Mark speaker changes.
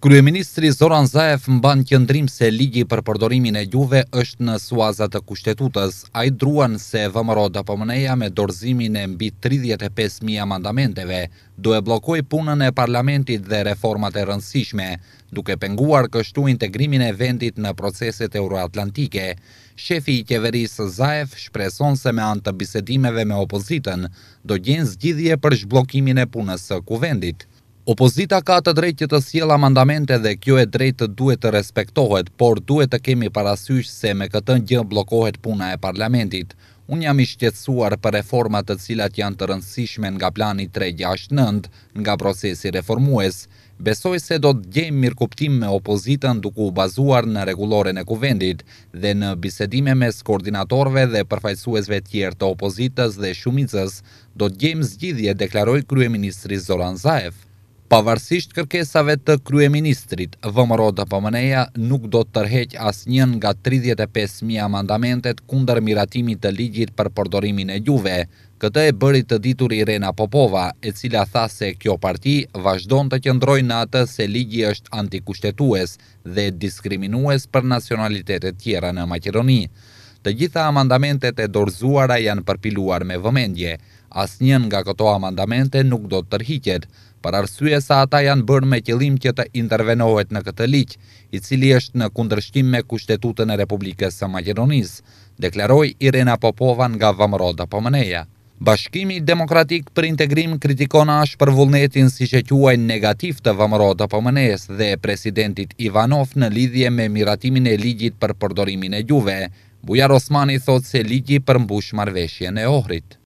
Speaker 1: Kryeministri Zoran Zaev mban qëndrim se ligji për përdorimin e gjuve është në suaza të kushtetutës. Ai druan se vëmëro dhe pëmëneja me dorëzimin e mbi 35000 amandamenteve, do e bllokoj punën e parlamentit dhe reformat e rëndësishme, duke penguar kështu integrimin e vendit në proceset euroatlantike. Shefi i qeverisë Zaev shpreson se me anë të bisedimeve me opozitën do gjenë zgjidhje për zhbllokimin e punës së kuvendit. Opozita ka të drejtë që të sjell amandamente dhe kjo e drejtë të duhet të respektohet, por duhet të kemi parasysh se me këtë gjë bllokohet puna e parlamentit. Unë jam i shqetsuar për reformat të cilat janë të rëndësishme nga plani 369 nga procesi reformues. Besoj se do të gjejmë mirëkuptim me opozitën duke u bazuar në rregulloren e kuvendit dhe në bisedime mes koordinatorëve dhe përfaqësuesve të tjerë të opozitës dhe shumicës, do të gjejmë zgjidhje, deklaroi kryeministri Zoran Zaev. Pavarësisht kërkesave të Kryeministrit, Vëmëroda Pëmëneja nuk do të tërheq as njën nga 35.000 amandamentet kunder miratimit të ligjit për përdorimin e gjuve. Këtë e bërit të ditur Irena Popova, e cila tha se kjo parti vazhdon të kjëndrojnë në atë se ligji është antikushtetues dhe diskriminues për nacionalitetet tjera në Maqeroni. Të gjitha amandamentet e dorzuara janë përpiluar me vëmendje. njën nga këto amandamente nuk do të tërhiqet, për arsye sa ata janë bërë me qëllim që të intervenohet në këtë ligj, i cili është në kundërshtim me kushtetutën e Republikës së Maqedonisë, deklaroi Irena Popova nga Vëmëro Pëmëneja. Bashkimi Demokratik për Integrim kritikon ashtë për vullnetin si që quaj negativ të vëmëro të pëmënes dhe presidentit Ivanov në lidhje me miratimin e ligjit për përdorimin e gjuve, Bujar Osmani thot se ligji për mbu shmarveshje në Ohrit.